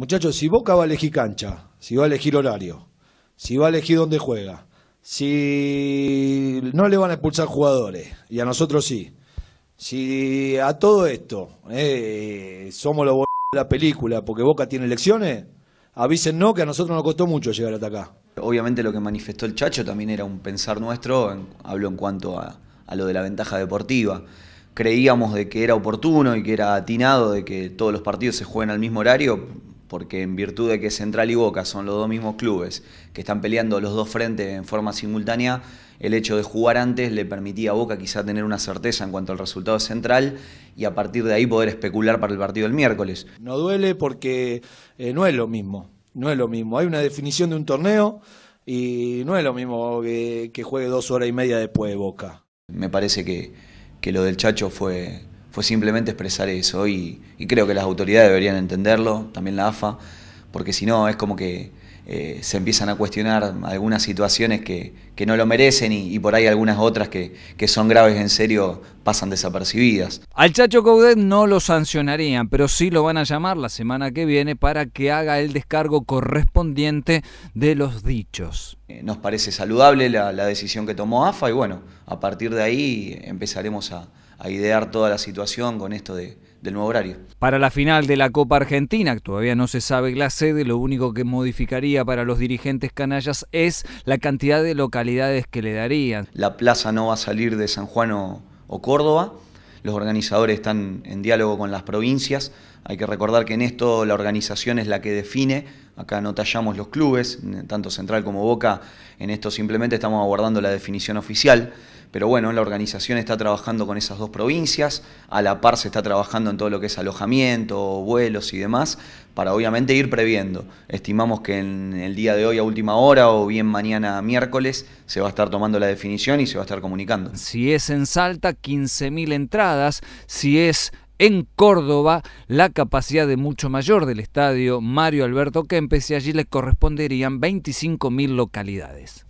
Muchachos, si Boca va a elegir cancha, si va a elegir horario, si va a elegir dónde juega, si no le van a expulsar jugadores, y a nosotros sí, si a todo esto eh, somos los de la película porque Boca tiene elecciones, avisen no, que a nosotros nos costó mucho llegar hasta acá. Obviamente lo que manifestó el Chacho también era un pensar nuestro, hablo en cuanto a, a lo de la ventaja deportiva creíamos de que era oportuno y que era atinado de que todos los partidos se jueguen al mismo horario, porque en virtud de que Central y Boca son los dos mismos clubes que están peleando los dos frentes en forma simultánea, el hecho de jugar antes le permitía a Boca quizá tener una certeza en cuanto al resultado central y a partir de ahí poder especular para el partido del miércoles. No duele porque eh, no es lo mismo, no es lo mismo. Hay una definición de un torneo y no es lo mismo que, juegue dos horas y media después de Boca. Me parece que, que lo del Chacho fue fue simplemente expresar eso y, creo que las autoridades deberían entenderlo, también la AFA, porque si no es como que eh, se empiezan a cuestionar algunas situaciones que, no lo merecen y, por ahí algunas otras que, son graves en serio pasan desapercibidas. Al Chacho Coudet no lo sancionarían, pero sí lo van a llamar la semana que viene para que haga el descargo correspondiente de los dichos. Eh, nos parece saludable la decisión que tomó AFA y bueno, a partir de ahí empezaremos a a idear toda la situación con esto del nuevo horario. Para la final de la Copa Argentina, todavía no se sabe la sede, lo único que modificaría para los dirigentes canallas es la cantidad de localidades que le darían. La plaza no va a salir de San Juan o, Córdoba, los organizadores están en diálogo con las provincias, hay que recordar que en esto la organización es la que define, acá no tallamos los clubes, tanto Central como Boca, en esto simplemente estamos aguardando la definición oficial. Pero bueno, la organización está trabajando con esas dos provincias, a la par se está trabajando en todo lo que es alojamiento, vuelos y demás, para obviamente ir previendo. Estimamos que en el día de hoy a última hora o bien mañana miércoles se va a estar tomando la definición y se va a estar comunicando. Si es en Salta, 15.000 entradas, si es en Córdoba la capacidad de mucho mayor del estadio Mario Alberto Kempes y allí le corresponderían 25.000 localidades.